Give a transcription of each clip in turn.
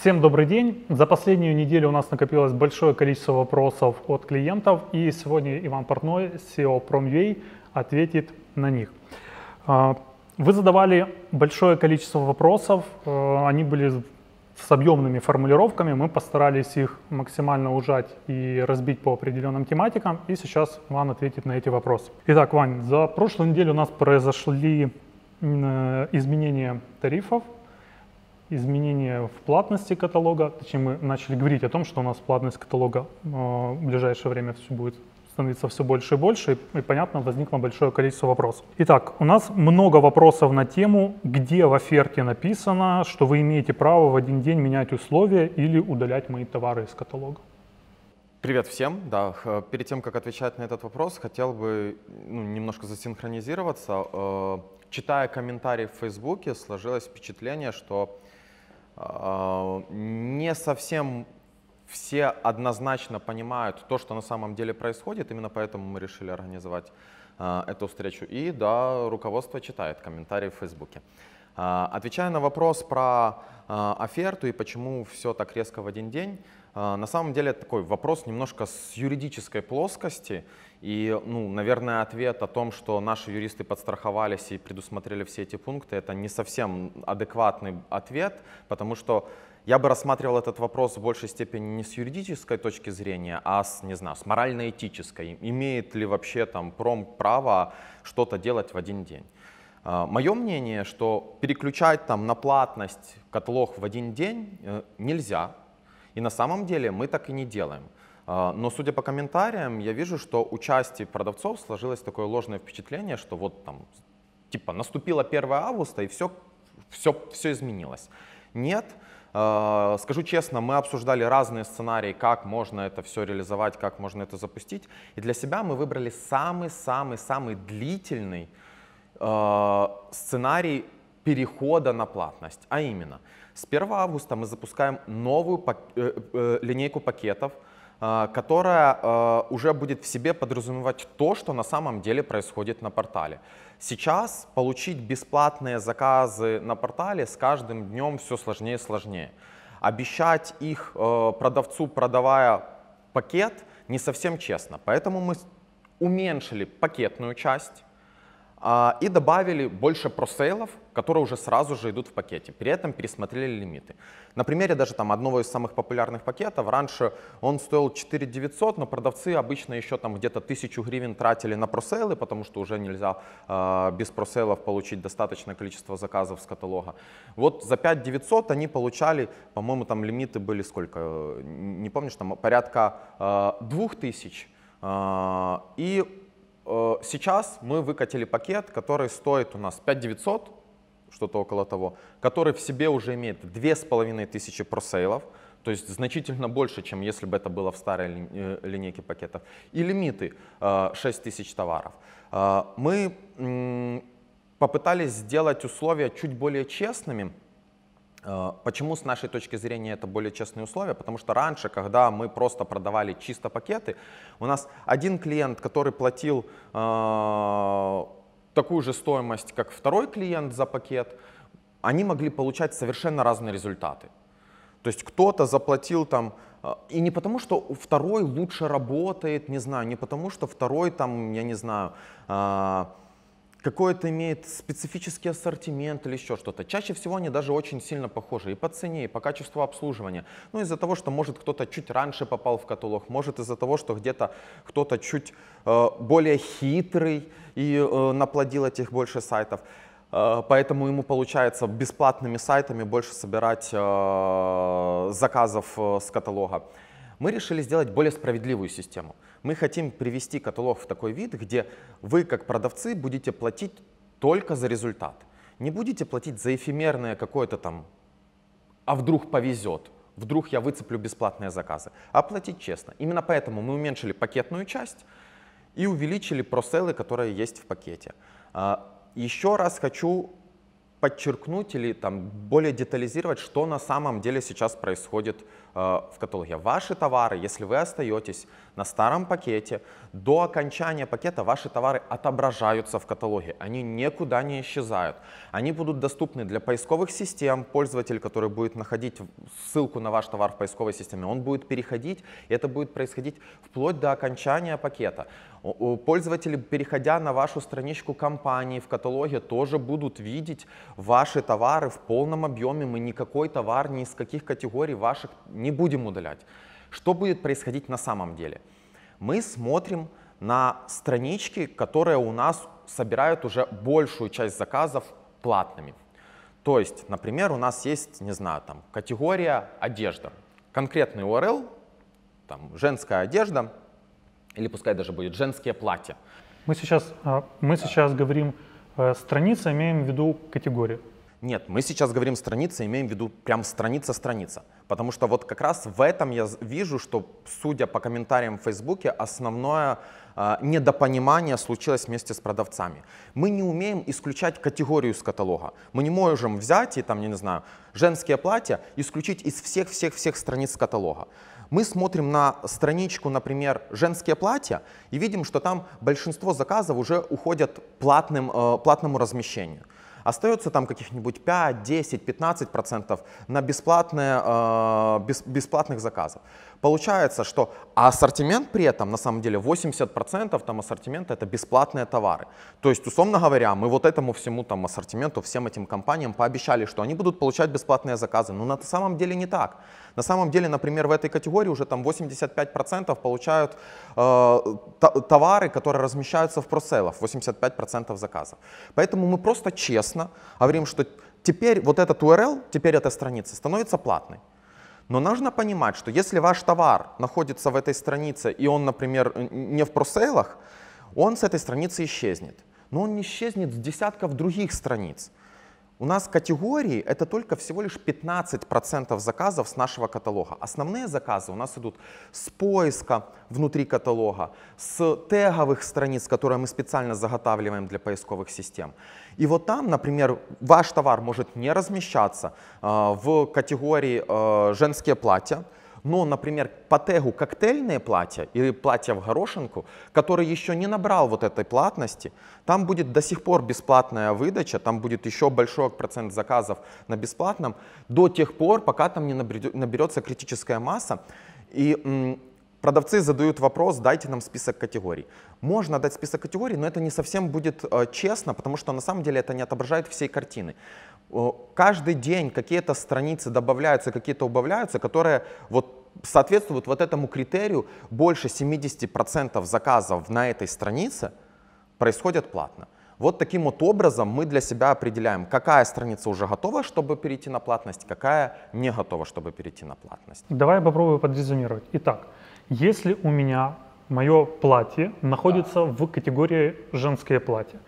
Всем добрый день. За последнюю неделю у нас накопилось большое количество вопросов от клиентов, и сегодня Иван Портной, SEO Prom.ua, ответит на них. А, вы задавали большое количество вопросов, э, они были с объемными формулировками, мы постарались их максимально ужать и разбить по определенным тематикам, и сейчас Иван ответит на эти вопросы. Итак, Вань, за прошлую неделю у нас произошли э, изменения тарифов изменения в платности каталога, точнее мы начали говорить о том, что у нас платность каталога э, в ближайшее время все будет становиться все больше и больше, и, понятно, возникло большое количество вопросов. Итак, у нас много вопросов на тему, где в оферте написано, что вы имеете право в один день менять условия или удалять мои товары из каталога. Привет всем. Да, перед тем, как отвечать на этот вопрос, хотел бы ну, немножко засинхронизироваться. Э, читая комментарии в Фейсбуке, сложилось впечатление, что а, не совсем все однозначно понимают то, что на самом деле происходит, именно поэтому мы решили организовать а, эту встречу. И да, руководство читает комментарии в Фейсбуке. А, отвечая на вопрос про оферту и почему все так резко в один день, на самом деле это такой вопрос немножко с юридической плоскости и, ну, наверное, ответ о том, что наши юристы подстраховались и предусмотрели все эти пункты, это не совсем адекватный ответ, потому что я бы рассматривал этот вопрос в большей степени не с юридической точки зрения, а с, не знаю, с морально-этической. Имеет ли вообще там пром право что-то делать в один день? А, Мое мнение, что переключать там на платность каталог в один день э, нельзя, и на самом деле мы так и не делаем. А, но судя по комментариям, я вижу, что у части продавцов сложилось такое ложное впечатление, что вот там, типа, наступило 1 августа и все, все, все изменилось. Нет, а, Скажу честно, мы обсуждали разные сценарии, как можно это все реализовать, как можно это запустить. И для себя мы выбрали самый-самый-самый длительный а, сценарий перехода на платность. А именно, с 1 августа мы запускаем новую пак э, э, линейку пакетов – а, которая а, уже будет в себе подразумевать то, что на самом деле происходит на портале. Сейчас получить бесплатные заказы на портале с каждым днем все сложнее и сложнее. Обещать их э, продавцу, продавая пакет, не совсем честно. Поэтому мы уменьшили пакетную часть а, и добавили больше просейлов, которые уже сразу же идут в пакете. При этом пересмотрели лимиты. На примере даже там одного из самых популярных пакетов, раньше он стоил 4 900, но продавцы обычно еще там где-то 1000 гривен тратили на просейлы, потому что уже нельзя э, без просейлов получить достаточное количество заказов с каталога. Вот за 5 900 они получали, по-моему, там лимиты были сколько, не помню, там порядка а, а, э, 2000. Э, и сейчас мы выкатили пакет, который стоит у нас 5900, что-то около того, который в себе уже имеет 2500 просейлов, то есть значительно больше, чем если бы это было в старой э, линейке пакетов, и лимиты 6000 товаров. Э, мы попытались сделать условия чуть более честными, э, Почему с нашей точки зрения это более честные условия? Потому что раньше, когда мы просто продавали чисто пакеты, у нас один клиент, который платил такую же стоимость, как второй клиент за пакет, они могли получать совершенно разные результаты. То есть кто-то заплатил там, э, и не потому, что второй лучше работает, не знаю, не потому, что второй там, я не знаю, э, какой-то имеет специфический ассортимент или еще что-то. Чаще всего они даже очень сильно похожи и по цене, и по качеству обслуживания. Ну, из-за того, что, может, кто-то чуть раньше попал в каталог, может, из-за того, что где-то кто-то чуть э, более хитрый, и э, наплодил этих больше сайтов. Э, поэтому ему получается бесплатными сайтами больше собирать э, заказов э, с каталога. Мы решили сделать более справедливую систему. Мы хотим привести каталог в такой вид, где вы, как продавцы, будете платить только за результат. Не будете платить за эфемерное какое-то там, а вдруг повезет, вдруг я выцеплю бесплатные заказы, а платить честно. Именно поэтому мы уменьшили пакетную часть, и увеличили проселы, которые есть в пакете. А, еще раз хочу подчеркнуть или там более детализировать, что на самом деле сейчас происходит Э, в каталоге. Ваши товары, если вы остаетесь на старом пакете, до окончания пакета ваши товары отображаются в каталоге, они никуда не исчезают. Они будут доступны для поисковых систем, пользователь, который будет находить ссылку на ваш товар в поисковой системе, он будет переходить, и это будет происходить вплоть до окончания пакета. Пользователи, переходя на вашу страничку компании в каталоге, тоже будут видеть ваши товары в полном объеме. Мы никакой товар ни из каких категорий ваших не не будем удалять. Что будет происходить на самом деле? Мы смотрим на странички, которые у нас собирают уже большую часть заказов платными. То есть, например, у нас есть, не знаю, там категория одежда, конкретный URL, там женская одежда, или пускай даже будет женские платья. Мы сейчас, а, мы сейчас говорим э, страница, имеем в виду категорию. Нет, мы сейчас говорим страница, имеем в виду прям страница-страница. Потому что вот как раз в этом я вижу, что, судя по комментариям в Фейсбуке, основное э, недопонимание случилось вместе с продавцами. Мы не умеем исключать категорию из каталога. Мы не можем взять и там, я не знаю, женские платья исключить из всех-всех-всех страниц каталога мы смотрим на страничку, например, женские платья и видим, что там большинство заказов уже уходят платным, э, платному размещению. Остается там каких-нибудь 5, 10, 15 процентов на бесплатные, э, бес, бесплатных заказов. Получается, что а ассортимент при этом, на самом деле, 80% там ассортимента это бесплатные товары. То есть, условно говоря, мы вот этому всему там ассортименту, всем этим компаниям пообещали, что они будут получать бесплатные заказы. Но на самом деле не так. На самом деле, например, в этой категории уже там 85% получают э, товары, которые размещаются в проселах, 85% заказов. Поэтому мы просто честно говорим, что теперь вот этот URL, теперь эта страница становится платной. Но нужно понимать, что если ваш товар находится в этой странице, и он, например, не в просейлах, он с этой страницы исчезнет. Но он не исчезнет с десятков других страниц. У нас категории — это только всего лишь 15% заказов с нашего каталога. Основные заказы у нас идут с поиска внутри каталога, с теговых страниц, которые мы специально заготавливаем для поисковых систем. И вот там, например, ваш товар может не размещаться э, в категории э, «женские платья», но, ну, например, по тегу коктейльные платья или платья в горошинку, который еще не набрал вот этой платности, там будет до сих пор бесплатная выдача, там будет еще большой процент заказов на бесплатном, до тех пор, пока там не наберется критическая масса. И Продавцы задают вопрос, дайте нам список категорий. Можно дать список категорий, но это не совсем будет э, честно, потому что на самом деле это не отображает всей картины. Э, каждый день какие-то страницы добавляются, какие-то убавляются, которые вот соответствуют вот этому критерию. Больше 70% заказов на этой странице происходят платно. Вот таким вот образом мы для себя определяем, какая страница уже готова, чтобы перейти на платность, какая не готова, чтобы перейти на платность. Давай я попробую подрезюмировать. Итак, если у меня мое платье находится в категории женское платье,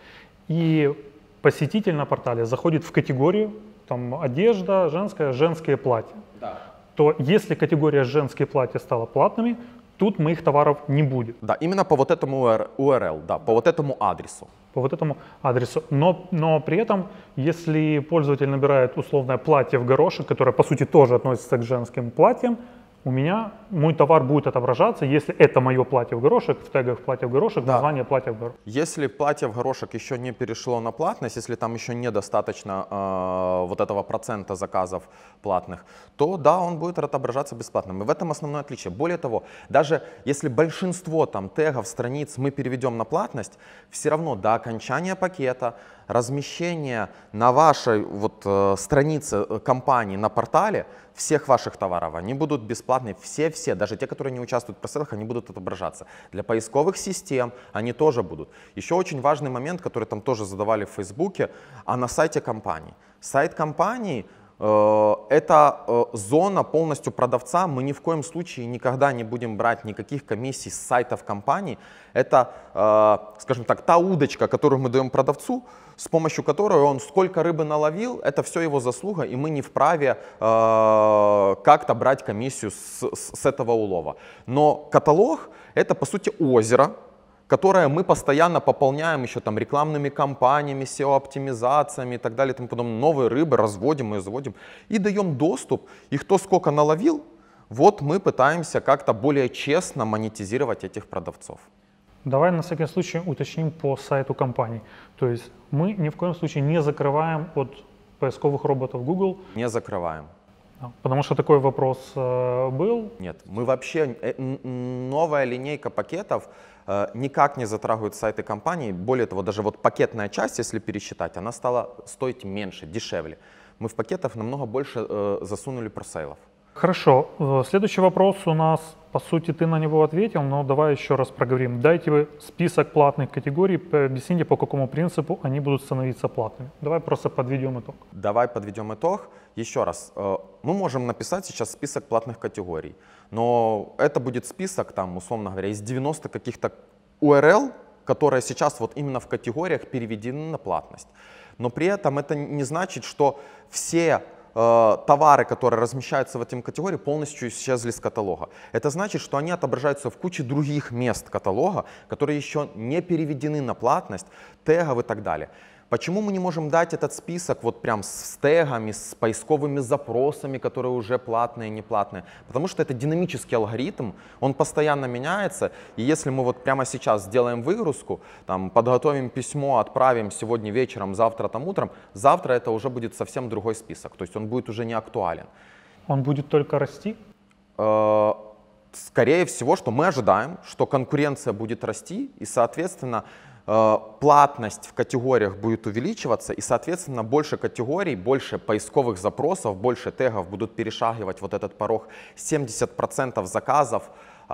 и посетитель на портале заходит в категорию там одежда женская, женское платье, да. то если категория женские платья стала платными, тут моих товаров не будет. Да, именно по вот этому URL, да, по вот этому адресу. По вот этому адресу. Но, но при этом, если пользователь набирает условное платье в горошек, которое по сути тоже относится к женским платьям, у меня мой товар будет отображаться, если это мое платье в горошек, в тегах платье в горошек, да. название платье в горошек. Если платье в горошек еще не перешло на платность, если там еще недостаточно э, вот этого процента заказов платных, то да, он будет отображаться бесплатным. И в этом основное отличие. Более того, даже если большинство там тегов, страниц мы переведем на платность, все равно до окончания пакета, размещение на вашей вот, э, странице э, компании на портале всех ваших товаров. Они будут бесплатные, все-все, даже те, которые не участвуют в просадах, они будут отображаться. Для поисковых систем они тоже будут. Еще очень важный момент, который там тоже задавали в Фейсбуке, а на сайте компании. Сайт компании – Э, это э, зона полностью продавца. Мы ни в коем случае никогда не будем брать никаких комиссий с сайтов компаний. Это, э, скажем так, та удочка, которую мы даем продавцу, с помощью которой он сколько рыбы наловил, это все его заслуга, и мы не вправе как-то брать комиссию с, с этого улова. Но каталог — это, по сути, озеро, которое мы постоянно пополняем еще там рекламными кампаниями, SEO-оптимизациями и так далее, там потом подобное. Новые рыбы разводим и заводим и даем доступ. И кто сколько наловил, вот мы пытаемся как-то более честно монетизировать этих продавцов. Давай на всякий случай уточним по сайту компании. То есть мы ни в коем случае не закрываем от поисковых роботов Google. Не закрываем. А, потому что такой вопрос э, был? Нет, мы вообще, э, новая линейка пакетов Э, никак не затрагивают сайты компании. Более того, даже вот пакетная часть, если пересчитать, она стала стоить меньше, дешевле. Мы в пакетов намного больше э, засунули просейлов. Хорошо. Э, следующий вопрос у нас, по сути, ты на него ответил, но давай еще раз проговорим. Дайте вы список платных категорий, объясните, по какому принципу они будут становиться платными. Давай просто подведем итог. Давай подведем итог. Еще раз, э, мы можем написать сейчас список платных категорий, но это будет список, там, условно говоря, из 90 каких-то URL, которые сейчас вот именно в категориях переведены на платность. Но при этом это не значит, что все Э, товары, которые размещаются в этом категории, полностью исчезли с каталога. Это значит, что они отображаются в куче других мест каталога, которые еще не переведены на платность, тегов и так далее. Почему мы не можем дать этот список вот прям с тегами, с поисковыми запросами, которые уже платные, неплатные? Потому что это динамический алгоритм, он постоянно меняется, и если мы вот прямо сейчас сделаем выгрузку, там, подготовим письмо, отправим сегодня вечером, завтра там утром, завтра это уже будет совсем другой список, то есть он будет уже не актуален. Он будет только расти? Э, скорее всего, что мы ожидаем, что конкуренция будет расти, и, соответственно, Э, платность в категориях будет увеличиваться, и, соответственно, больше категорий, больше поисковых запросов, больше тегов будут перешагивать вот этот порог 70% заказов э,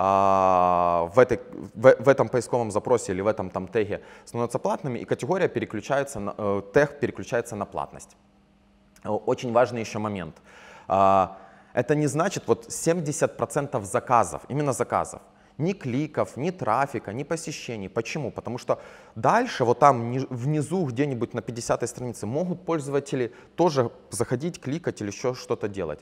в, этой, в, в этом поисковом запросе или в этом там теге становятся платными, и категория переключается, на, э, тег переключается на платность. Очень важный еще момент. Это не значит, вот 70% заказов, именно заказов, ни кликов, ни трафика, ни посещений. Почему? Потому что дальше, вот там внизу где-нибудь на 50-й странице, могут пользователи тоже заходить, кликать или еще что-то делать.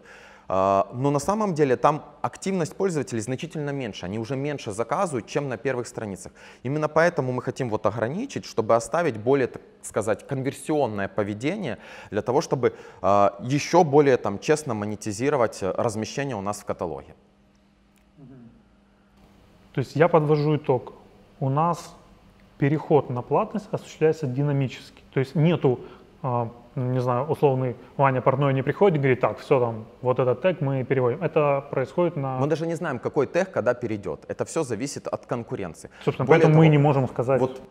А, но на самом деле там активность пользователей значительно меньше, они уже меньше заказывают, чем на первых страницах. Именно поэтому мы хотим вот ограничить, чтобы оставить более, так сказать, конверсионное поведение, для того, чтобы а, еще более там, честно монетизировать э, размещение у нас в каталоге. То есть я подвожу итог. У нас переход на платность осуществляется динамически. То есть нету, а, не знаю, условный Ваня Портной не приходит и говорит, так, все там, вот этот тег мы переводим. Это происходит на... Мы даже не знаем, какой тег когда перейдет. Это все зависит от конкуренции. Собственно, Более поэтому того, мы не можем сказать... Вот,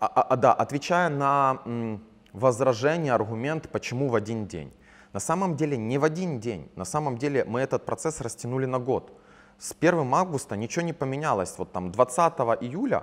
а, а, а, да, отвечая на м, возражение, аргумент, почему в один день. На самом деле не в один день. На самом деле мы этот процесс растянули на год. С 1 августа ничего не поменялось. Вот там 20 июля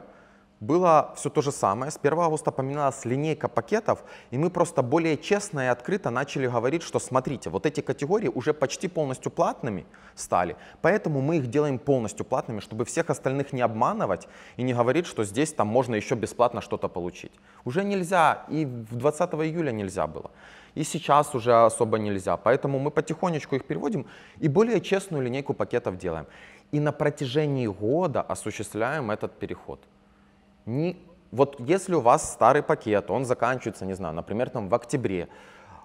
было все то же самое. С 1 августа поменялась линейка пакетов, и мы просто более честно и открыто начали говорить, что смотрите, вот эти категории уже почти полностью платными стали, поэтому мы их делаем полностью платными, чтобы всех остальных не обманывать и не говорить, что здесь там можно еще бесплатно что-то получить. Уже нельзя, и в 20 июля нельзя было и сейчас уже особо нельзя. Поэтому мы потихонечку их переводим и более честную линейку пакетов делаем. И на протяжении года осуществляем этот переход. Не, вот если у вас старый пакет, он заканчивается, не знаю, например, там в октябре,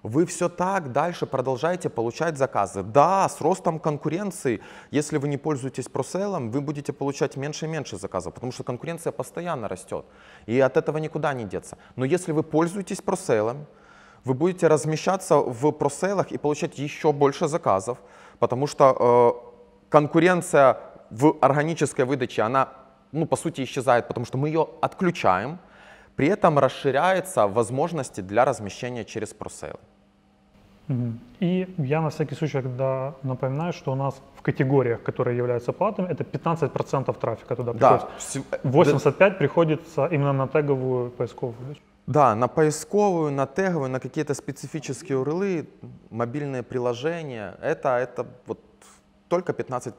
вы все так дальше продолжаете получать заказы. Да, с ростом конкуренции, если вы не пользуетесь проселом, вы будете получать меньше и меньше заказов, потому что конкуренция постоянно растет, и от этого никуда не деться. Но если вы пользуетесь проселом, вы будете размещаться в проселах и получать еще больше заказов, потому что э, конкуренция в органической выдаче, она, ну, по сути, исчезает, потому что мы ее отключаем, при этом расширяются возможности для размещения через просейл. И я на всякий случай когда напоминаю, что у нас в категориях, которые являются платными, это 15% трафика туда приходит. Э, да. 85% да. приходится именно на теговую поисковую. Да, на поисковую, на теговую, на какие-то специфические урлы, мобильные приложения. Это, это вот только 15%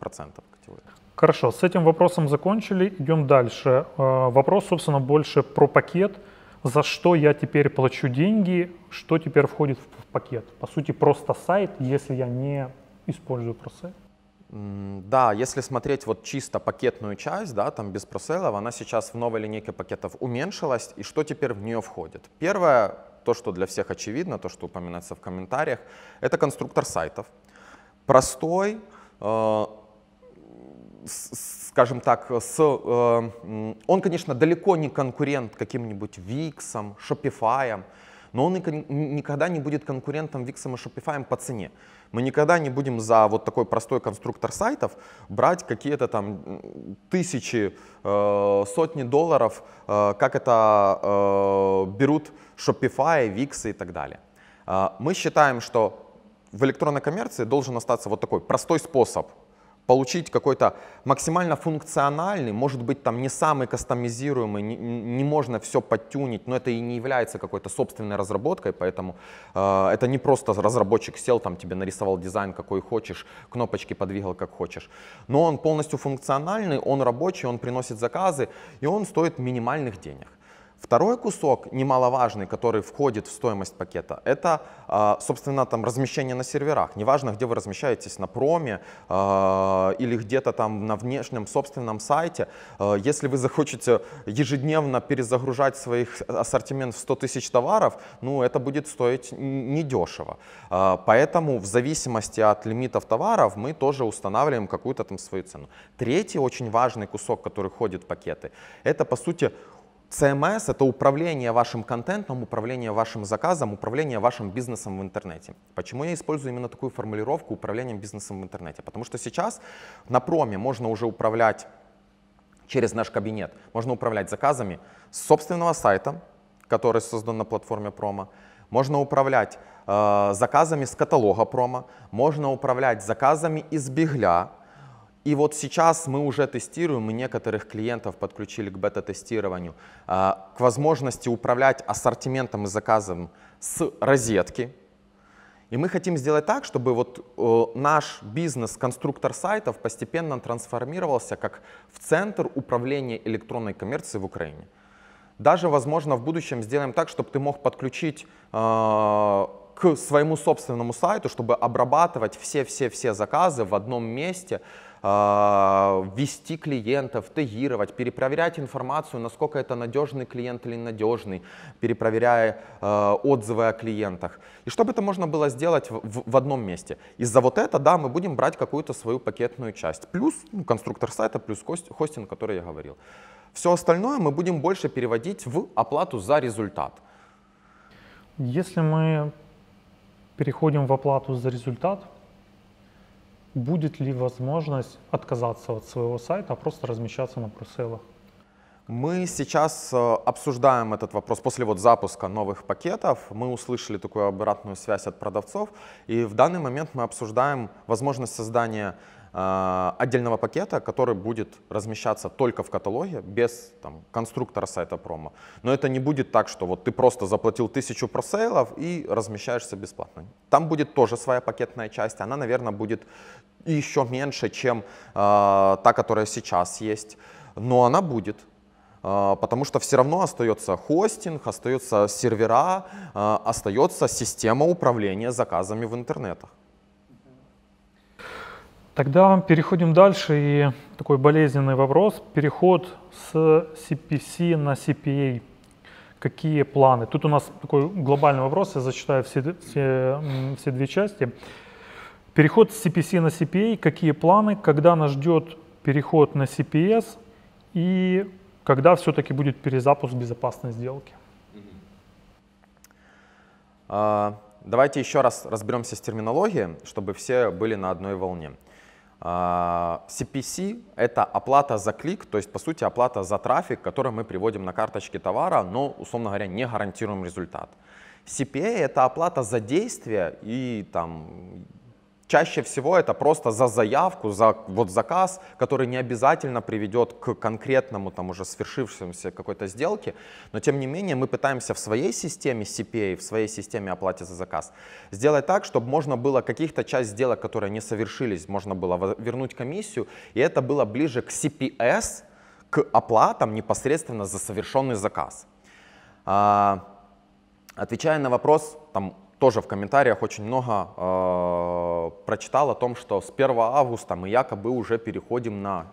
категория. Хорошо, с этим вопросом закончили, идем дальше. А, вопрос, собственно, больше про пакет. За что я теперь плачу деньги, что теперь входит в пакет? По сути, просто сайт, если я не использую просто да, если смотреть вот чисто пакетную часть, да, там без проселов, она сейчас в новой линейке пакетов уменьшилась, и что теперь в нее входит? Первое, то, что для всех очевидно, то, что упоминается в комментариях, это конструктор сайтов. Простой, э, скажем так, с, э, он, конечно, далеко не конкурент каким-нибудь Wix, Shopify, но он никогда не будет конкурентом Wix и Shopify по цене. Мы никогда не будем за вот такой простой конструктор сайтов брать какие-то там тысячи, э, сотни долларов, э, как это э, берут Shopify, Wix и так далее. мы считаем, что в электронной коммерции должен остаться вот такой простой способ получить какой-то максимально функциональный, может быть, там не самый кастомизируемый, не, не можно все подтюнить, но это и не является какой-то собственной разработкой, поэтому э, это не просто разработчик сел, там тебе нарисовал дизайн, какой хочешь, кнопочки подвигал, как хочешь. Но он полностью функциональный, он рабочий, он приносит заказы, и он стоит минимальных денег. Второй кусок, немаловажный, который входит в стоимость пакета, это, а, собственно, там размещение на серверах. Неважно, где вы размещаетесь, на проме а, или где-то там на внешнем собственном сайте. А, если вы захочете ежедневно перезагружать своих ассортимент в 100 тысяч товаров, ну, это будет стоить недешево. Поэтому в зависимости от лимитов товаров мы тоже устанавливаем какую-то там свою цену. Третий очень важный кусок, который входит в пакеты, это, по сути, CMS — это управление вашим контентом, управление вашим заказом, управление вашим бизнесом в интернете. Почему я использую именно такую формулировку управлением бизнесом в интернете? Потому что сейчас на проме можно уже управлять через наш кабинет, можно управлять заказами с собственного сайта, который создан на платформе промо, можно управлять э, заказами с каталога промо, можно управлять заказами из Бигля. И вот сейчас мы уже тестируем, мы некоторых клиентов подключили к бета-тестированию, а, к возможности управлять ассортиментом и заказом с розетки. И мы хотим сделать так, чтобы вот э, наш бизнес конструктор сайтов постепенно трансформировался как в центр управления электронной коммерцией в Украине. Даже, возможно, в будущем сделаем так, чтобы ты мог подключить а, к своему собственному сайту, чтобы обрабатывать все-все-все заказы в одном месте, а, вести клиентов, тегировать, перепроверять информацию, насколько это надежный клиент или ненадежный, перепроверяя а, отзывы о клиентах. И чтобы это можно было сделать в, в одном месте. Из-за вот этого, да, мы будем брать какую-то свою пакетную часть. Плюс ну, конструктор сайта, плюс хостинг, который я говорил. Все остальное мы будем больше переводить в оплату за результат. Если мы переходим в оплату за результат, будет ли возможность отказаться от своего сайта, а просто размещаться на проселах? Мы сейчас э, обсуждаем этот вопрос после вот запуска новых пакетов. Мы услышали такую обратную связь от продавцов, и в данный момент мы обсуждаем возможность создания а, отдельного пакета, который будет размещаться только в каталоге, без там, конструктора сайта промо. Но это не будет так, что вот ты просто заплатил тысячу просейлов и размещаешься бесплатно. Там будет тоже своя пакетная часть, она, наверное, будет еще меньше, чем э, та, которая сейчас есть, но она будет. А, потому что все равно остается хостинг, остаются сервера, остается система управления заказами в интернетах. Тогда переходим дальше. И такой болезненный вопрос. Переход с CPC на CPA. Какие планы? Тут у нас такой глобальный вопрос. Я зачитаю все, все, все две части. Переход с CPC на CPA. Какие планы? Когда нас ждет переход на CPS? И когда все-таки будет перезапуск безопасной сделки? А, давайте еще раз разберемся с терминологией, чтобы все были на одной волне. CPC а, – это оплата за клик, то есть, по сути, оплата за трафик, который мы приводим на карточке товара, но, условно говоря, не гарантируем результат. CPA – это оплата за действие и там, Чаще всего это просто за заявку, за вот заказ, который не обязательно приведет к конкретному там уже свершившемуся какой-то сделке, но тем не менее мы пытаемся в своей системе CPA, в своей системе оплаты за заказ сделать так, чтобы можно было каких-то часть сделок, которые не совершились, можно было вернуть комиссию, и это было ближе к CPS, к оплатам непосредственно за совершенный заказ. А, отвечая на вопрос, там, тоже в комментариях очень много э, прочитал о том, что с 1 августа мы якобы уже переходим на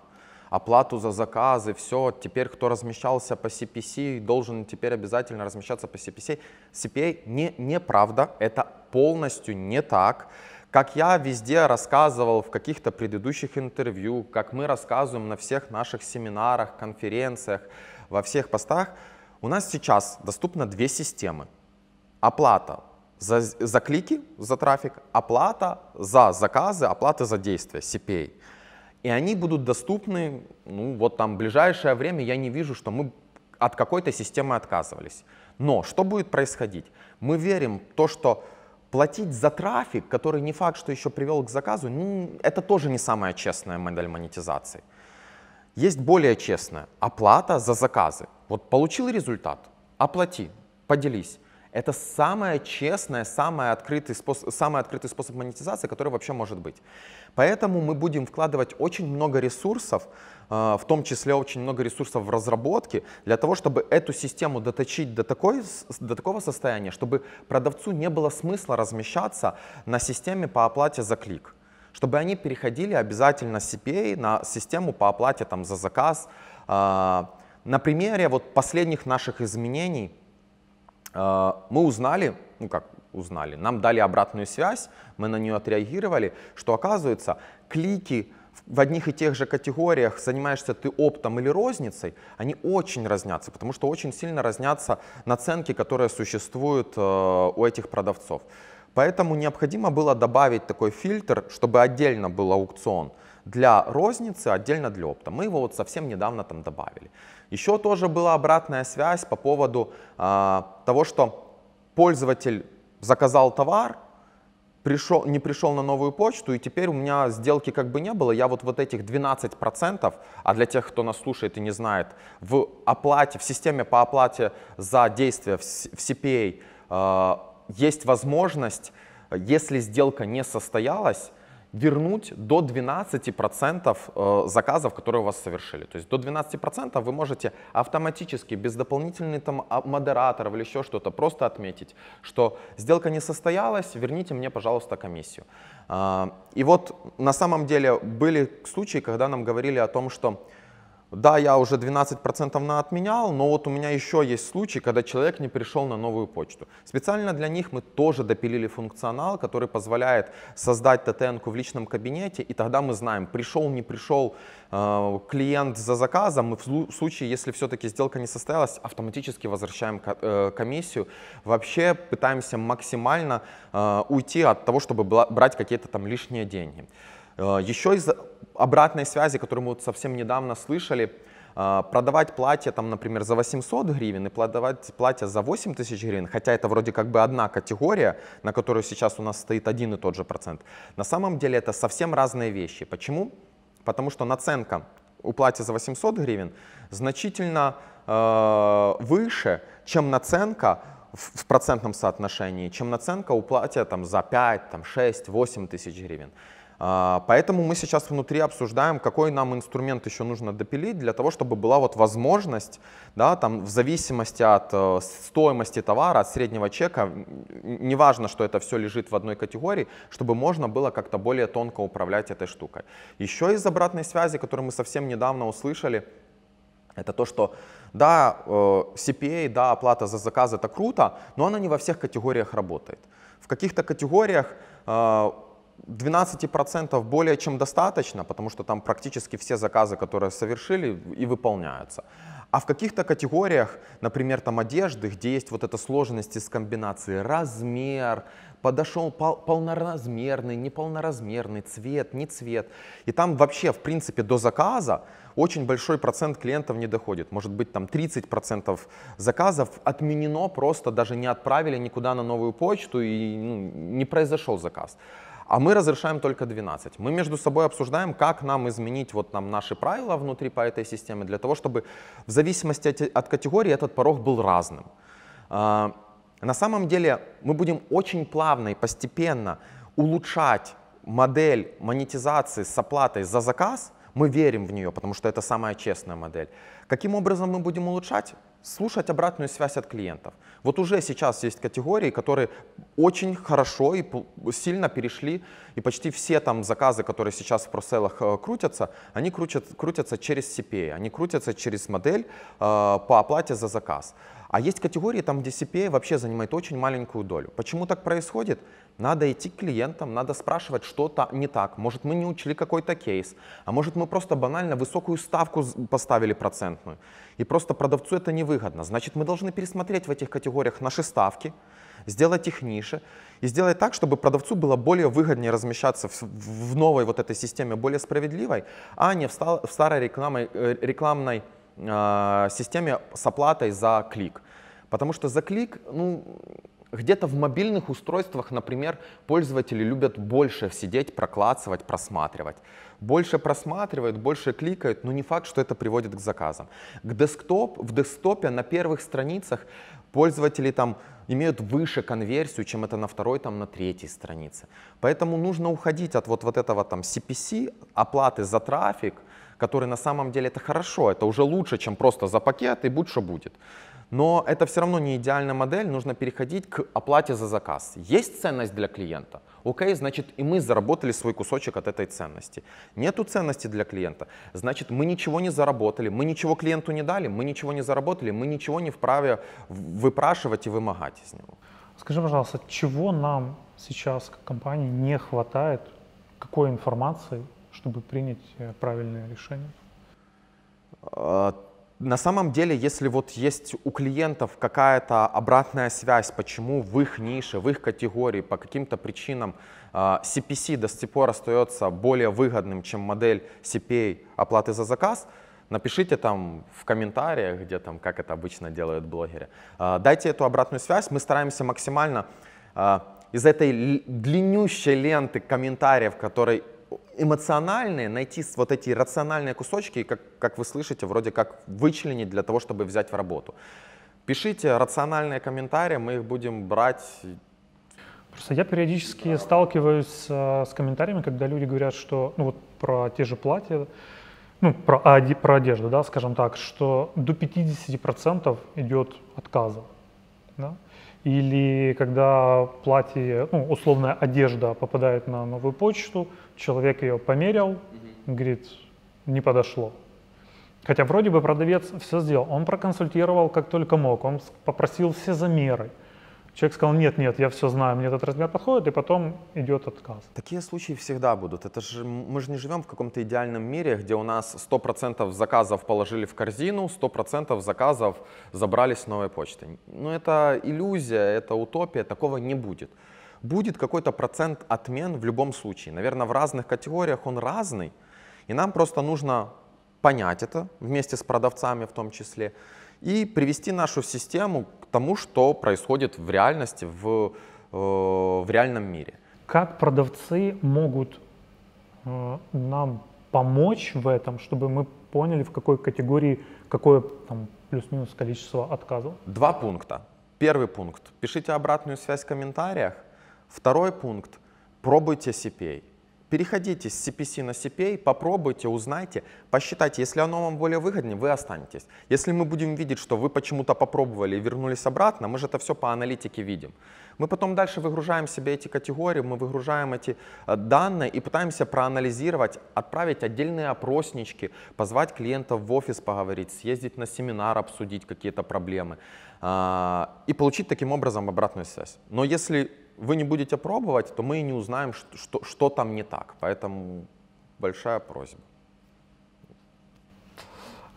оплату за заказы, все, теперь кто размещался по CPC, должен теперь обязательно размещаться по CPC. CPA не, правда, это полностью не так. Как я везде рассказывал в каких-то предыдущих интервью, как мы рассказываем на всех наших семинарах, конференциях, во всех постах, у нас сейчас доступно две системы. Оплата за, за клики, за трафик, оплата за заказы, оплата за действия, CPA. И они будут доступны, ну вот там в ближайшее время я не вижу, что мы от какой-то системы отказывались. Но что будет происходить? Мы верим в то, что платить за трафик, который не факт, что еще привел к заказу, ну, это тоже не самая честная модель монетизации. Есть более честная оплата за заказы. Вот получил результат, оплати, поделись. Это самое честное, самый открытый, способ, самый открытый способ монетизации, который вообще может быть. Поэтому мы будем вкладывать очень много ресурсов, э, в том числе очень много ресурсов в разработке, для того, чтобы эту систему доточить до, такой, до такого состояния, чтобы продавцу не было смысла размещаться на системе по оплате за клик чтобы они переходили обязательно CPA на систему по оплате там, за заказ. Э, на примере вот последних наших изменений Э, мы узнали, ну как узнали, нам дали обратную связь, мы на нее отреагировали, что оказывается клики в одних и тех же категориях, занимаешься ты оптом или розницей, они очень разнятся, потому что очень сильно разнятся наценки, которые существуют э, у этих продавцов. Поэтому необходимо было добавить такой фильтр, чтобы отдельно был аукцион – для розницы, отдельно для опта. Мы его вот совсем недавно там добавили. Еще тоже была обратная связь по поводу э, того, что пользователь заказал товар, пришел, не пришел на новую почту, и теперь у меня сделки как бы не было. Я вот, вот этих 12%, а для тех, кто нас слушает и не знает, в оплате, в системе по оплате за действия в, в CPA э, а, есть возможность, если сделка не состоялась, вернуть до 12% э, заказов, которые у вас совершили. То есть до 12% вы можете автоматически, без дополнительных там, а, модераторов или еще что-то, просто отметить, что сделка не состоялась, верните мне, пожалуйста, комиссию. А, и вот на самом деле были случаи, когда нам говорили о том, что да, я уже 12% на отменял, но вот у меня еще есть случаи, когда человек не пришел на новую почту. Специально для них мы тоже допилили функционал, который позволяет создать ттн в личном кабинете, и тогда мы знаем, пришел, не пришел э, клиент за заказом, мы в случае, если все-таки сделка не состоялась, автоматически возвращаем э, комиссию. Вообще пытаемся максимально э, уйти от того, чтобы брать какие-то там лишние деньги. Э, еще из обратной связи, которую мы вот совсем недавно слышали, а, продавать платье, там, например, за 800 гривен и продавать платье за 8 тысяч гривен, хотя это вроде как бы одна категория, на которую сейчас у нас стоит один и тот же процент, на самом деле это совсем разные вещи. Почему? Потому что наценка у платья за 800 гривен значительно э, выше, чем наценка в, в процентном соотношении, чем наценка у платья там, за 5, там, 6, 8 тысяч гривен. А, поэтому мы сейчас внутри обсуждаем, какой нам инструмент еще нужно допилить для того, чтобы была вот возможность, да, там в зависимости от э, стоимости товара, от среднего чека, неважно, что это все лежит в одной категории, чтобы можно было как-то более тонко управлять этой штукой. Еще из обратной связи, которую мы совсем недавно услышали, это то, что да, э, CPA, да, оплата за заказ это круто, но она не во всех категориях работает. В каких-то категориях э, 12% более чем достаточно, потому что там практически все заказы, которые совершили, и выполняются. А в каких-то категориях, например, там одежды, где есть вот эта сложность из комбинации размер, подошел пол полноразмерный, неполноразмерный, цвет, не цвет. И там вообще, в принципе, до заказа очень большой процент клиентов не доходит. Может быть, там 30% заказов отменено, просто даже не отправили никуда на новую почту и ну, не произошел заказ а мы разрешаем только 12. Мы между собой обсуждаем, как нам изменить вот нам наши правила внутри по этой системе, для того, чтобы в зависимости от, от категории этот порог был разным. А, на самом деле мы будем очень плавно и постепенно улучшать модель монетизации с оплатой за заказ, мы верим в нее, потому что это самая честная модель. Каким образом мы будем улучшать? Слушать обратную связь от клиентов. Вот уже сейчас есть категории, которые очень хорошо и сильно перешли, и почти все там заказы, которые сейчас в проселах э, крутятся, они крутят, крутятся через CPA, они крутятся через модель э, по оплате за заказ. А есть категории, там, где CPA вообще занимает очень маленькую долю. Почему так происходит? Надо идти к клиентам, надо спрашивать, что-то не так. Может, мы не учли какой-то кейс, а может, мы просто банально высокую ставку поставили процентную. И просто продавцу это невыгодно. Значит, мы должны пересмотреть в этих категориях наши ставки, сделать их ниже и сделать так, чтобы продавцу было более выгоднее размещаться в, в новой вот этой системе, более справедливой, а не в, стал, в старой рекламой, э, рекламной Э, системе с оплатой за клик. Потому что за клик, ну, где-то в мобильных устройствах, например, пользователи любят больше сидеть, прокладывать, просматривать. Больше просматривают, больше кликают, но не факт, что это приводит к заказам. К десктоп, в десктопе на первых страницах пользователи там имеют выше конверсию, чем это на второй, там, на третьей странице. Поэтому нужно уходить от вот, вот этого там CPC, оплаты за трафик, который на самом деле это хорошо, это уже лучше, чем просто за пакет и будь что будет. Но это все равно не идеальная модель, нужно переходить к оплате за заказ. Есть ценность для клиента – Окей, значит и мы заработали свой кусочек от этой ценности. Нету ценности для клиента, значит мы ничего не заработали, мы ничего клиенту не дали, мы ничего не заработали, мы ничего не вправе выпрашивать и вымогать из него. Скажи, пожалуйста, чего нам сейчас как компании не хватает, какой информации, чтобы принять э, правильное решение? А, на самом деле, если вот есть у клиентов какая-то обратная связь, почему в их нише, в их категории по каким-то причинам CPC а, до сих пор остается более выгодным, чем модель CPA оплаты за заказ, напишите там в комментариях, где там, как это обычно делают блогеры. А, дайте эту обратную связь, мы стараемся максимально а, из этой длиннющей ленты комментариев, которые эмоциональные, найти вот эти рациональные кусочки, как, как вы слышите, вроде как вычленить для того, чтобы взять в работу. Пишите рациональные комментарии, мы их будем брать. Просто я периодически сталкиваюсь с э, комментариями, когда люди говорят, что, ну вот про те же платья, ну, про, оде, про одежду, да, скажем так, что до 50% идет отказа. Да? или когда платье, ну, условная одежда попадает на новую почту, человек ее померял, говорит, не подошло. Хотя вроде бы продавец все сделал, он проконсультировал как только мог, он попросил все замеры, Человек сказал, нет, нет, я все знаю, мне этот размер подходит, и потом идет отказ. Такие случаи всегда будут. Это же, мы же не живем в каком-то идеальном мире, где у нас 100% заказов положили в корзину, 100% заказов забрали с новой почты. Но ну, это иллюзия, это утопия, такого не будет. Будет какой-то процент отмен в любом случае. Наверное, в разных категориях он разный, и нам просто нужно понять это вместе с продавцами в том числе, и привести нашу систему тому, что происходит в реальности, в, э, в реальном мире. Как продавцы могут э, нам помочь в этом, чтобы мы поняли, в какой категории какое там плюс-минус количество отказов? Два пункта. Первый пункт. Пишите обратную связь в комментариях. Второй пункт. Пробуйте CPA. Переходите с CPC на CPA, попробуйте, узнайте, посчитайте. Если оно вам более выгоднее, вы останетесь. Если мы будем видеть, что вы почему-то попробовали и вернулись обратно, мы же это все по аналитике видим. Мы потом дальше выгружаем себе эти категории, мы выгружаем эти э, данные и пытаемся проанализировать, отправить отдельные опроснички, позвать клиентов в офис поговорить, съездить на семинар, обсудить какие-то проблемы э, и получить таким образом обратную связь. Но если вы не будете пробовать, то мы и не узнаем, что, что, что там не так. Поэтому большая просьба.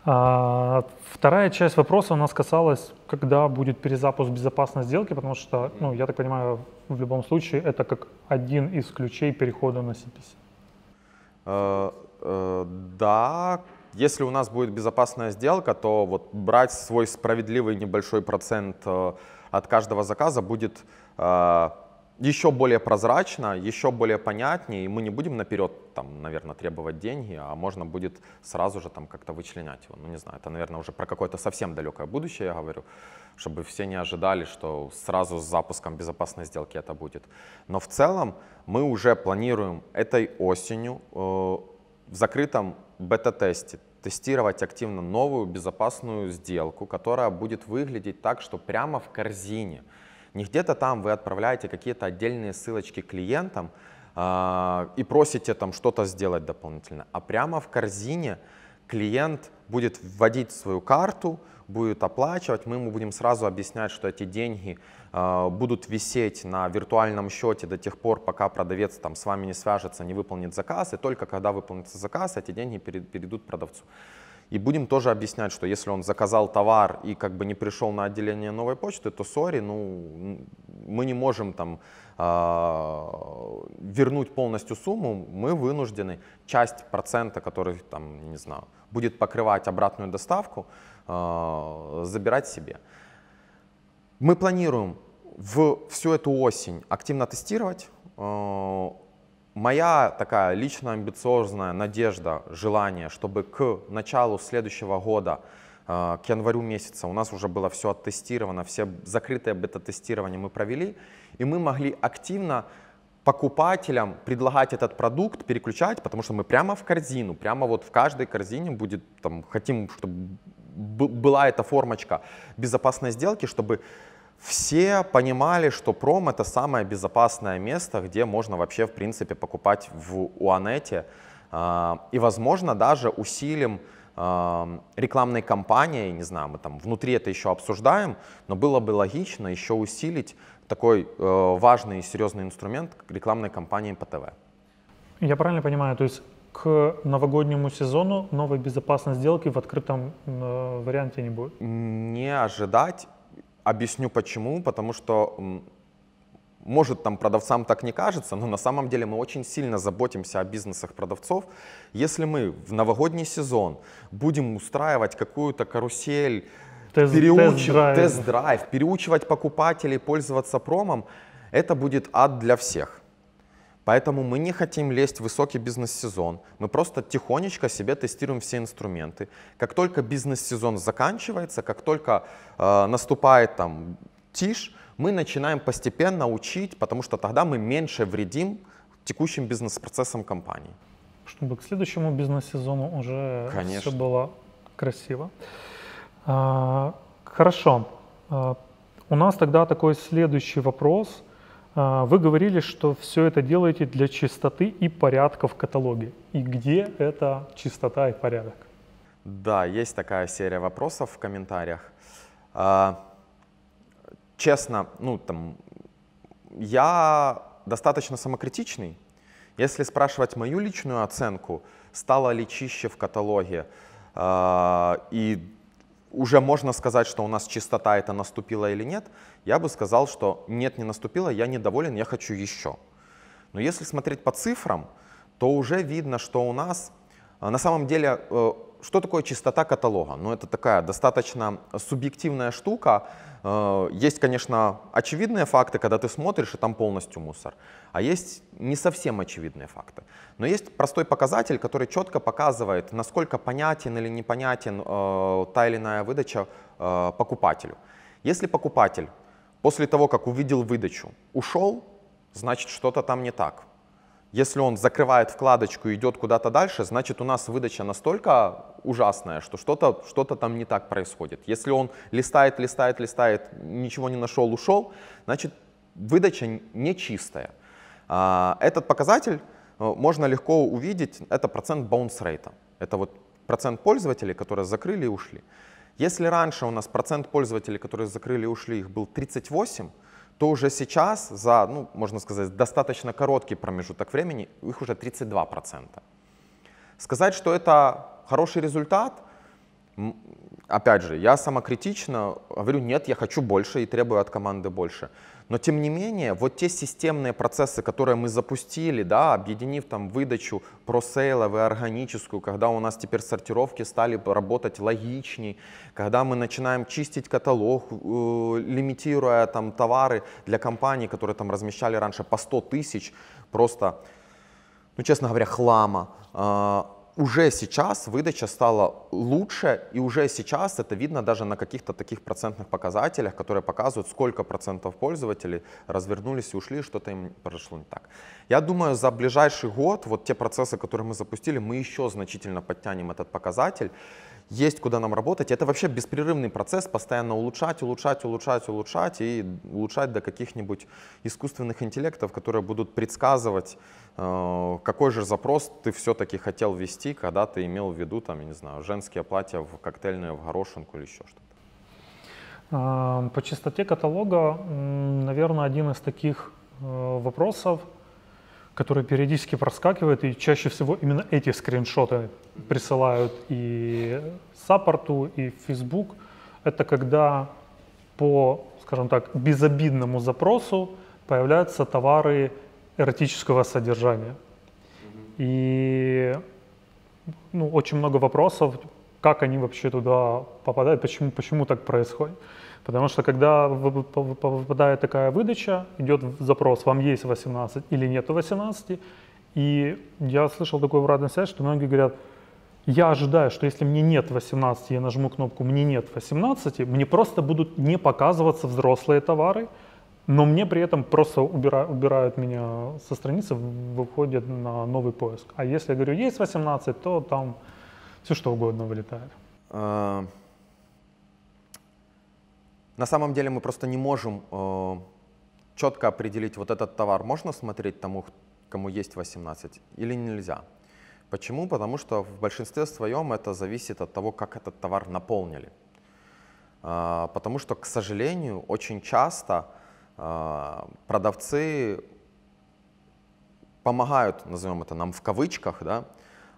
А, вторая часть вопроса у нас касалась, когда будет перезапуск безопасной сделки, потому что, ну, я так понимаю, в любом случае это как один из ключей перехода на CPC. Э, э, да, если у нас будет безопасная сделка, то вот брать свой справедливый небольшой процент э, от каждого заказа будет э, еще более прозрачно, еще более понятнее, и мы не будем наперед, там, наверное, требовать деньги, а можно будет сразу же там как-то вычленять его. Ну, не знаю, это, наверное, уже про какое-то совсем далекое будущее я говорю, чтобы все не ожидали, что сразу с запуском безопасной сделки это будет. Но в целом мы уже планируем этой осенью э, в закрытом бета-тесте тестировать активно новую безопасную сделку, которая будет выглядеть так, что прямо в корзине – не где-то там вы отправляете какие-то отдельные ссылочки клиентам э, и просите там что-то сделать дополнительно, а прямо в корзине клиент будет вводить свою карту, будет оплачивать, мы ему будем сразу объяснять, что эти деньги а, будут висеть на виртуальном счете до тех пор, пока продавец там с вами не свяжется, не выполнит заказ, и только когда выполнится заказ, эти деньги перейдут продавцу. И будем тоже объяснять, что если он заказал товар и как бы не пришел на отделение новой почты, то сори, ну, мы не можем там а, вернуть полностью сумму, мы вынуждены часть процента, который там, не знаю, будет покрывать обратную доставку, а, забирать себе. Мы планируем в всю эту осень активно тестировать, а, моя такая лично амбициозная надежда, желание, чтобы к началу следующего года, э, к январю месяца у нас уже было все оттестировано, все закрытые бета-тестирования мы провели, и мы могли активно покупателям предлагать этот продукт, переключать, потому что мы прямо в корзину, прямо вот в каждой корзине будет, там, хотим, чтобы была эта формочка безопасной сделки, чтобы все понимали, что пром — это самое безопасное место, где можно вообще, в принципе, покупать в Уанете. А, и, возможно, даже усилим а, рекламной кампанией, не знаю, мы там внутри это еще обсуждаем, но было бы логично еще усилить такой э, важный и серьезный инструмент рекламной кампании по ТВ. Я правильно понимаю, то есть к новогоднему сезону новой безопасной сделки в открытом э, варианте не будет? Не ожидать Объясню почему. Потому что, может, там продавцам так не кажется, но на самом деле мы очень сильно заботимся о бизнесах продавцов. Если мы в новогодний сезон будем устраивать какую-то карусель, тест, переуч... тест-драйв, тест переучивать покупателей пользоваться промом, это будет ад для всех. Поэтому мы не хотим лезть в высокий бизнес-сезон. Мы просто тихонечко себе тестируем все инструменты. Как только бизнес-сезон заканчивается, как только э, наступает там тишь, мы начинаем постепенно учить, потому что тогда мы меньше вредим текущим бизнес-процессам компании. Чтобы к следующему бизнес-сезону уже Конечно. все было красиво. А, хорошо. А, у нас тогда такой следующий вопрос. А, вы говорили, что все это делаете для чистоты и порядка в каталоге. И где эта чистота и порядок? Да, есть такая серия вопросов в комментариях. А, честно, ну там, я достаточно самокритичный. Если спрашивать мою личную оценку, стало ли чище в каталоге а, и уже можно сказать, что у нас чистота это наступила или нет, я бы сказал, что нет, не наступила, я недоволен, я хочу еще. Но если смотреть по цифрам, то уже видно, что у нас э, на самом деле э, что такое чистота каталога? Ну, это такая достаточно субъективная штука. Э, есть, конечно, очевидные факты, когда ты смотришь, и там полностью мусор. А есть не совсем очевидные факты. Но есть простой показатель, который четко показывает, насколько понятен или непонятен э, та или иная выдача э, покупателю. Если покупатель после того, как увидел выдачу, ушел, значит, что-то там не так. Если он закрывает вкладочку и идет куда-то дальше, значит у нас выдача настолько ужасная, что что-то что, -то, там не так происходит. Если он листает, листает, листает, ничего не нашел, ушел, значит выдача нечистая. А, этот показатель э, можно легко увидеть, это процент bounce-рейта. Это вот процент пользователей, которые закрыли и ушли. Если раньше у нас процент пользователей, которые закрыли и ушли, их был 38, то уже сейчас за, ну, можно сказать, достаточно короткий промежуток времени их уже 32%. Сказать, что это хороший результат, опять же, я самокритично говорю, нет, я хочу больше и требую от команды больше. Но тем не менее, вот те системные процессы, которые мы запустили, да, объединив там выдачу просейловую, органическую, когда у нас теперь сортировки стали работать логичней, когда мы начинаем чистить каталог, э, лимитируя там товары для компаний, которые там размещали раньше по 100 тысяч, просто, ну честно говоря, хлама, э, уже сейчас выдача стала лучше, и уже сейчас это видно даже на каких-то таких процентных показателях, которые показывают, сколько процентов пользователей развернулись и ушли, что-то им произошло не так. Я думаю, за ближайший год вот те процессы, которые мы запустили, мы еще значительно подтянем этот показатель есть куда нам работать. Это вообще беспрерывный процесс, постоянно улучшать, улучшать, улучшать, улучшать и улучшать до каких-нибудь искусственных интеллектов, которые будут предсказывать, э, какой же запрос ты все-таки хотел вести, когда ты имел в виду, там, я не знаю, женские платья в коктейльную, в горошинку или еще что-то. Э, по чистоте каталога, наверное, один из таких э, вопросов, которые периодически проскакивают, и чаще всего именно эти скриншоты присылают и саппорту, и Facebook. Это когда по, скажем так, безобидному запросу появляются товары эротического содержания. И ну, очень много вопросов, как они вообще туда попадают, почему, почему так происходит. Потому что когда выпадает такая выдача, идет запрос, вам есть 18 или нет 18, и я слышал такой обратную связь, что многие говорят, я ожидаю, что если мне нет 18, я нажму кнопку «мне нет 18», мне просто будут не показываться взрослые товары, но мне при этом просто убирают, убирают меня со страницы, выходят на новый поиск. А если я говорю «есть 18», то там все что угодно вылетает. А, на самом деле мы просто не можем э, четко определить, вот этот товар можно смотреть тому, кому есть 18 или нельзя. Почему? Потому что в большинстве своем это зависит от того, как этот товар наполнили. Э, потому что, к сожалению, очень часто э, продавцы помогают, назовем это нам в кавычках, да,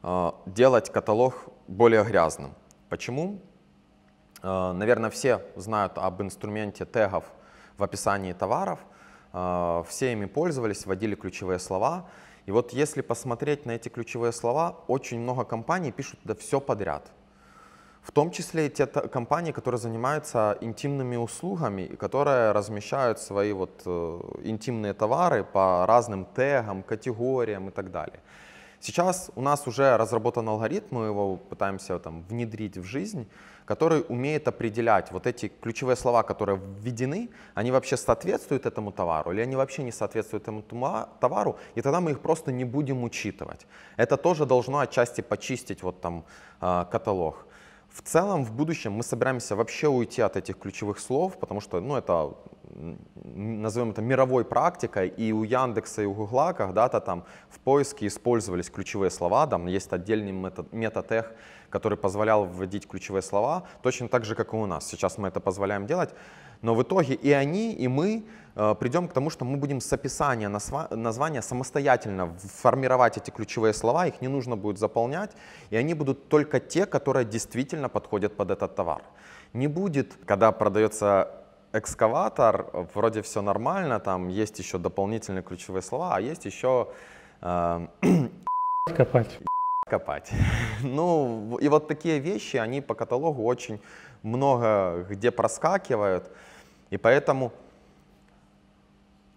а, делать каталог более грязным. Почему? Э, наверное, все знают об инструменте тегов в описании товаров. Э, все ими пользовались, вводили ключевые слова. И вот если посмотреть на эти ключевые слова, очень много компаний пишут да все подряд. В том числе и те компании, которые занимаются интимными услугами, и которые размещают свои вот э, интимные товары по разным тегам, категориям и так далее. Сейчас у нас уже разработан алгоритм, мы его пытаемся там, внедрить в жизнь, который умеет определять вот эти ключевые слова, которые введены, они вообще соответствуют этому товару или они вообще не соответствуют этому товару, и тогда мы их просто не будем учитывать. Это тоже должно отчасти почистить вот там а, каталог. В целом, в будущем мы собираемся вообще уйти от этих ключевых слов, потому что, ну, это, назовем это мировой практикой, и у Яндекса, и у Гугла когда-то там в поиске использовались ключевые слова, там есть отдельный метод метатех, мета который позволял вводить ключевые слова, точно так же, как и у нас. Сейчас мы это позволяем делать. Но в итоге и они, и мы э, придем к тому, что мы будем с описания названия самостоятельно формировать эти ключевые слова, их не нужно будет заполнять, и они будут только те, которые действительно подходят под этот товар. Не будет, когда продается экскаватор, вроде все нормально, там есть еще дополнительные ключевые слова, а есть еще... Э, копать копать. ну, и вот такие вещи, они по каталогу очень много где проскакивают, и поэтому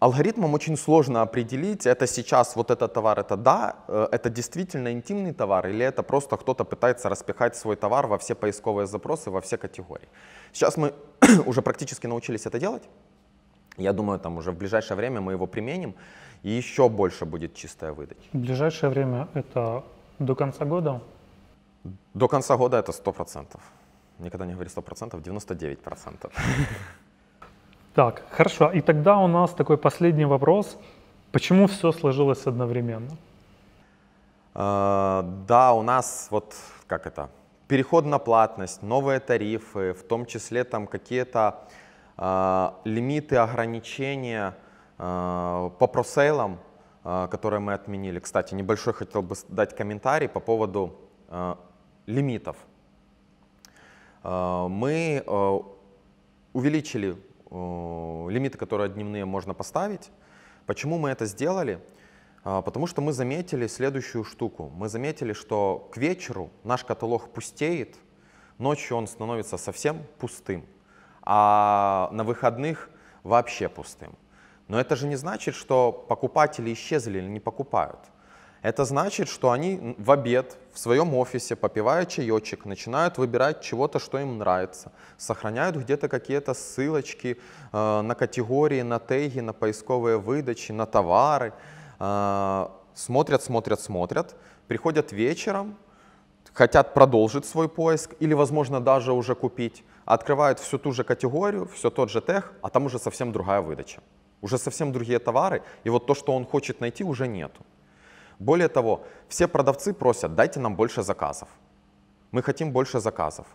алгоритмам очень сложно определить, это сейчас вот этот товар, это да, э, это действительно интимный товар, или это просто кто-то пытается распихать свой товар во все поисковые запросы, во все категории. Сейчас мы уже практически научились это делать, я думаю, там уже в ближайшее время мы его применим, и еще больше будет чистая выдача. В ближайшее время это до конца года? До конца года это 100%. Никогда не говори 100%, 99%. Так, хорошо. И тогда у нас такой последний вопрос. Почему все сложилось одновременно? А, да, у нас вот как это, переход на платность, новые тарифы, в том числе там какие-то э, лимиты, ограничения э, по просейлам, Э, которое мы отменили. Кстати, небольшой хотел бы дать комментарий по поводу э, лимитов. Э, мы увеличили лимиты, которые дневные можно поставить. Почему мы это сделали? Потому что мы заметили следующую штуку. Мы заметили, что к вечеру наш каталог пустеет, ночью он становится совсем пустым, а на выходных вообще пустым. Но это же не значит, что покупатели исчезли или не покупают. Это значит, что они в обед в своем офисе, попивая чаечек, начинают выбирать чего-то, что им нравится, сохраняют где-то какие-то ссылочки э, на категории, на теги, на поисковые выдачи, на товары, э, смотрят, смотрят, смотрят, приходят вечером, хотят продолжить свой поиск или, возможно, даже уже купить, открывают всю ту же категорию, все тот же тег, а там уже совсем другая выдача уже совсем другие товары, и вот то, что он хочет найти, уже нету. Более того, все продавцы просят, дайте нам больше заказов. Мы хотим больше заказов.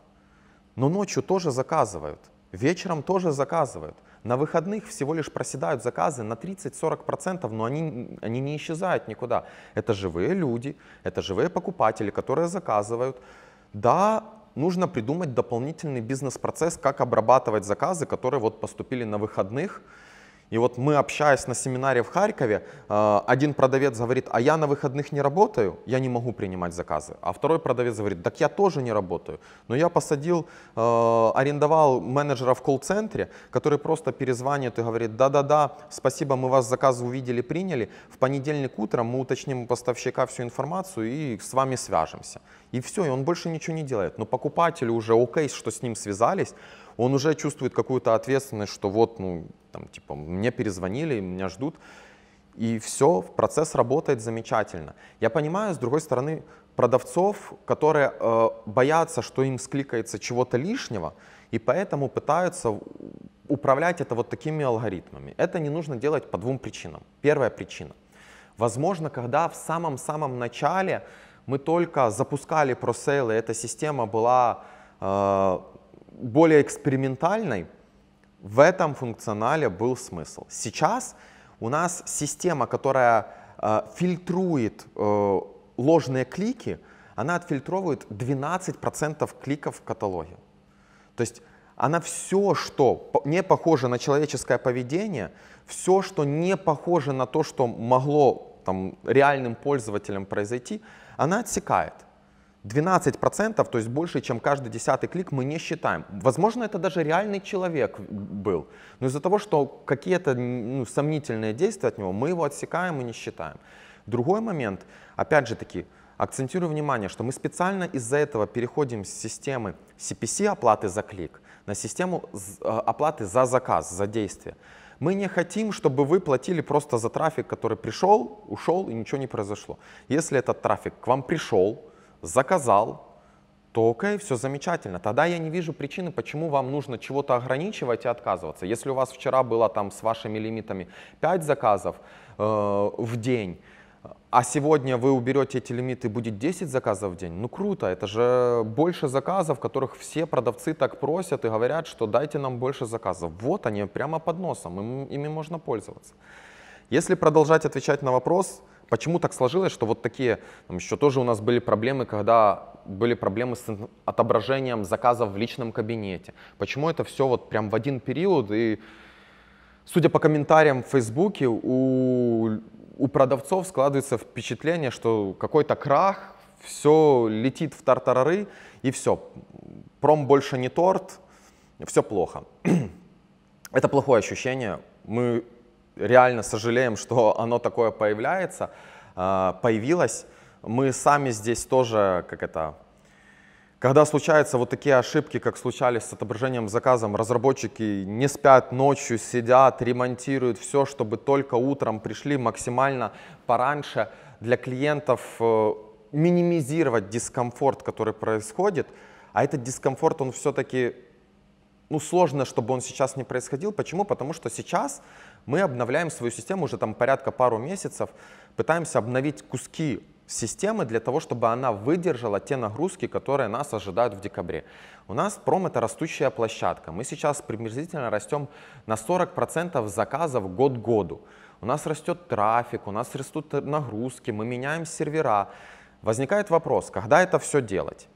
Но ночью тоже заказывают, вечером тоже заказывают. На выходных всего лишь проседают заказы на 30-40%, но они, они не исчезают никуда. Это живые люди, это живые покупатели, которые заказывают. Да, нужно придумать дополнительный бизнес-процесс, как обрабатывать заказы, которые вот поступили на выходных, и вот мы, общаясь на семинаре в Харькове, э, один продавец говорит, а я на выходных не работаю, я не могу принимать заказы. А второй продавец говорит, так я тоже не работаю. Но я посадил, э, арендовал менеджера в колл-центре, который просто перезванивает и говорит, да-да-да, спасибо, мы вас заказ увидели, приняли. В понедельник утром мы уточним у поставщика всю информацию и с вами свяжемся. И все, и он больше ничего не делает. Но покупателю уже окей, что с ним связались, он уже чувствует какую-то ответственность, что вот, ну, там, типа, мне перезвонили, меня ждут, и все, процесс работает замечательно. Я понимаю, с другой стороны, продавцов, которые э, боятся, что им скликается чего-то лишнего, и поэтому пытаются управлять это вот такими алгоритмами. Это не нужно делать по двум причинам. Первая причина. Возможно, когда в самом-самом начале мы только запускали и эта система была э, более экспериментальной, в этом функционале был смысл. Сейчас у нас система, которая э, фильтрует э, ложные клики, она отфильтровывает 12% кликов в каталоге. То есть она все, что не похоже на человеческое поведение, все, что не похоже на то, что могло там, реальным пользователям произойти, она отсекает. 12%, то есть больше, чем каждый десятый клик, мы не считаем. Возможно, это даже реальный человек был, но из-за того, что какие-то ну, сомнительные действия от него, мы его отсекаем и не считаем. Другой момент, опять же таки, акцентирую внимание, что мы специально из-за этого переходим с системы CPC оплаты за клик на систему э, оплаты за заказ, за действие. Мы не хотим, чтобы вы платили просто за трафик, который пришел, ушел и ничего не произошло. Если этот трафик к вам пришел, заказал, то окей, все замечательно. Тогда я не вижу причины, почему вам нужно чего-то ограничивать и отказываться. Если у вас вчера было там с вашими лимитами 5 заказов э, в день, а сегодня вы уберете эти лимиты, будет 10 заказов в день, ну круто, это же больше заказов, которых все продавцы так просят и говорят, что дайте нам больше заказов. Вот они прямо под носом, им, ими можно пользоваться. Если продолжать отвечать на вопрос, Почему так сложилось, что вот такие, там еще тоже у нас были проблемы, когда были проблемы с отображением заказов в личном кабинете. Почему это все вот прям в один период и, судя по комментариям в Фейсбуке, у, у продавцов складывается впечатление, что какой-то крах, все летит в тартарары и все. Пром больше не торт, все плохо. это плохое ощущение. Мы реально сожалеем, что оно такое появляется, а, появилось. Мы сами здесь тоже, как это, когда случаются вот такие ошибки, как случались с отображением заказом, разработчики не спят ночью, сидят, ремонтируют все, чтобы только утром пришли максимально пораньше для клиентов э, минимизировать дискомфорт, который происходит. А этот дискомфорт, он все-таки ну, сложно, чтобы он сейчас не происходил. Почему? Потому что сейчас мы обновляем свою систему уже там порядка пару месяцев, пытаемся обновить куски системы для того, чтобы она выдержала те нагрузки, которые нас ожидают в декабре. У нас пром — это растущая площадка. Мы сейчас приблизительно растем на 40% заказов год к году. У нас растет трафик, у нас растут нагрузки, мы меняем сервера. Возникает вопрос, когда это все делать?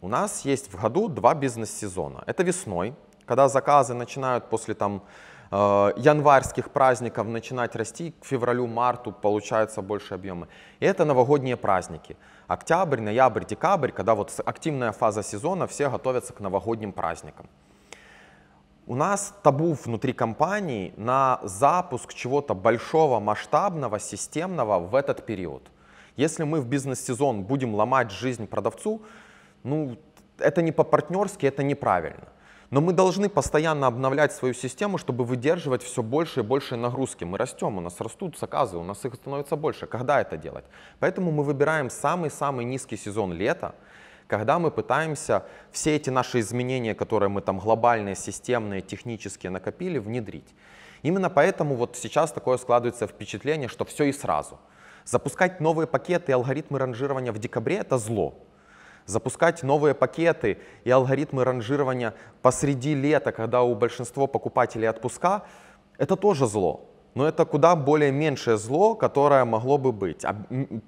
У нас есть в году два бизнес-сезона. Это весной, когда заказы начинают после там, э, январских праздников начинать расти, к февралю-марту получаются больше объемы. И это новогодние праздники. Октябрь, ноябрь, декабрь, когда вот активная фаза сезона, все готовятся к новогодним праздникам. У нас табу внутри компании на запуск чего-то большого, масштабного, системного в этот период. Если мы в бизнес-сезон будем ломать жизнь продавцу, ну, это не по-партнерски, это неправильно. Но мы должны постоянно обновлять свою систему, чтобы выдерживать все больше и больше нагрузки. Мы растем, у нас растут заказы, у нас их становится больше. Когда это делать? Поэтому мы выбираем самый-самый низкий сезон лета, когда мы пытаемся все эти наши изменения, которые мы там глобальные, системные, технические накопили, внедрить. Именно поэтому вот сейчас такое складывается впечатление, что все и сразу. Запускать новые пакеты и алгоритмы ранжирования в декабре – это зло запускать новые пакеты и алгоритмы ранжирования посреди лета, когда у большинства покупателей отпуска, это тоже зло. Но это куда более меньшее зло, которое могло бы быть. А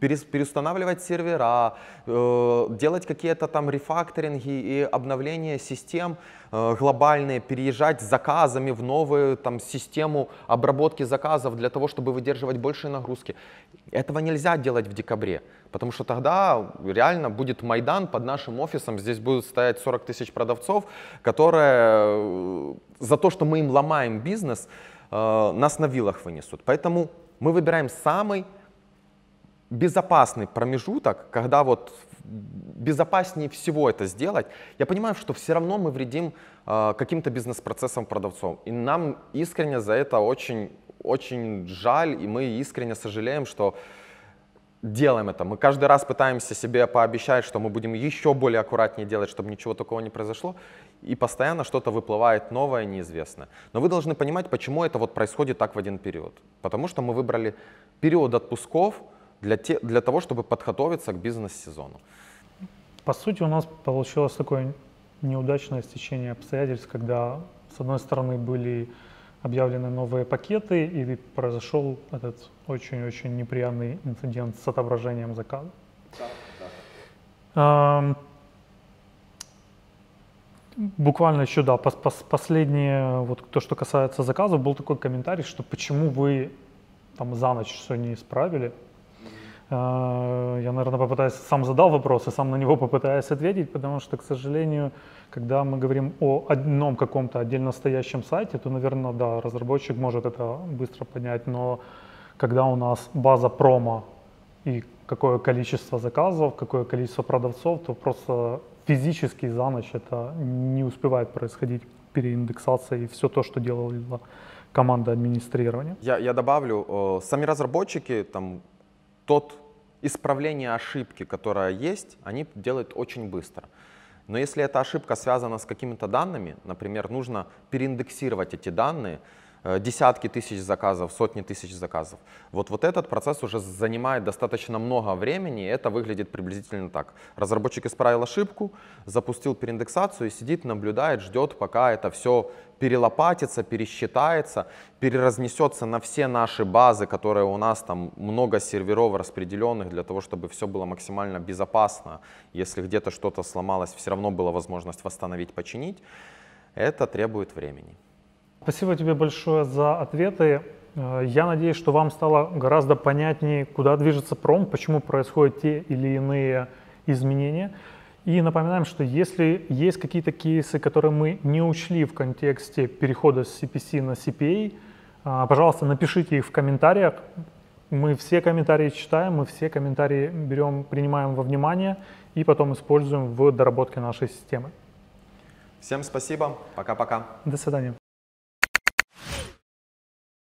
переустанавливать сервера, э, делать какие-то там рефакторинги и обновления систем э, глобальные, переезжать с заказами в новую там, систему обработки заказов для того, чтобы выдерживать большие нагрузки. Этого нельзя делать в декабре, потому что тогда реально будет Майдан под нашим офисом, здесь будут стоять 40 тысяч продавцов, которые э, за то, что мы им ломаем бизнес, Э, нас на вилах вынесут. Поэтому мы выбираем самый безопасный промежуток, когда вот безопаснее всего это сделать, я понимаю, что все равно мы вредим э, каким-то бизнес-процессам продавцов. И нам искренне за это очень, очень жаль, и мы искренне сожалеем, что делаем это. Мы каждый раз пытаемся себе пообещать, что мы будем еще более аккуратнее делать, чтобы ничего такого не произошло и постоянно что-то выплывает новое, неизвестное. Но вы должны понимать, почему это вот происходит так в один период. Потому что мы выбрали период отпусков для, те, для того, чтобы подготовиться к бизнес-сезону. По сути, у нас получилось такое неудачное стечение обстоятельств, когда, с одной стороны, были объявлены новые пакеты, и произошел этот очень-очень неприятный инцидент с отображением заказа. Да, да. Буквально еще, да, последнее, вот то, что касается заказов, был такой комментарий, что почему вы там за ночь все не исправили. А, я, наверное, попытаюсь, сам задал вопрос и сам на него попытаюсь ответить, потому что, к сожалению, когда мы говорим о одном каком-то отдельно стоящем сайте, то, наверное, да, разработчик может это быстро понять, но когда у нас база промо и какое количество заказов, какое количество продавцов, то просто физически за ночь это не успевает происходить переиндексация и все то, что делала команда администрирования. Я, я добавлю, э, сами разработчики, там, тот исправление ошибки, которая есть, они делают очень быстро. Но если эта ошибка связана с какими-то данными, например, нужно переиндексировать эти данные, Э, десятки тысяч заказов, сотни тысяч заказов. Вот, вот этот процесс уже занимает достаточно много времени, и это выглядит приблизительно так. Разработчик исправил ошибку, запустил переиндексацию и сидит, наблюдает, ждет, пока это все перелопатится, пересчитается, переразнесется на все наши базы, которые у нас там много серверов распределенных для того, чтобы все было максимально безопасно. Если где-то что-то сломалось, все равно была возможность восстановить, починить. Это требует времени. Спасибо тебе большое за ответы. Э, я надеюсь, что вам стало гораздо понятнее, куда движется пром, почему происходят те или иные изменения. И напоминаем, что если есть какие-то кейсы, которые мы не учли в контексте перехода с CPC на CPA, э, пожалуйста, напишите их в комментариях. Мы все комментарии читаем, мы все комментарии берем, принимаем во внимание и потом используем в доработке нашей системы. Всем спасибо. Пока-пока. До свидания.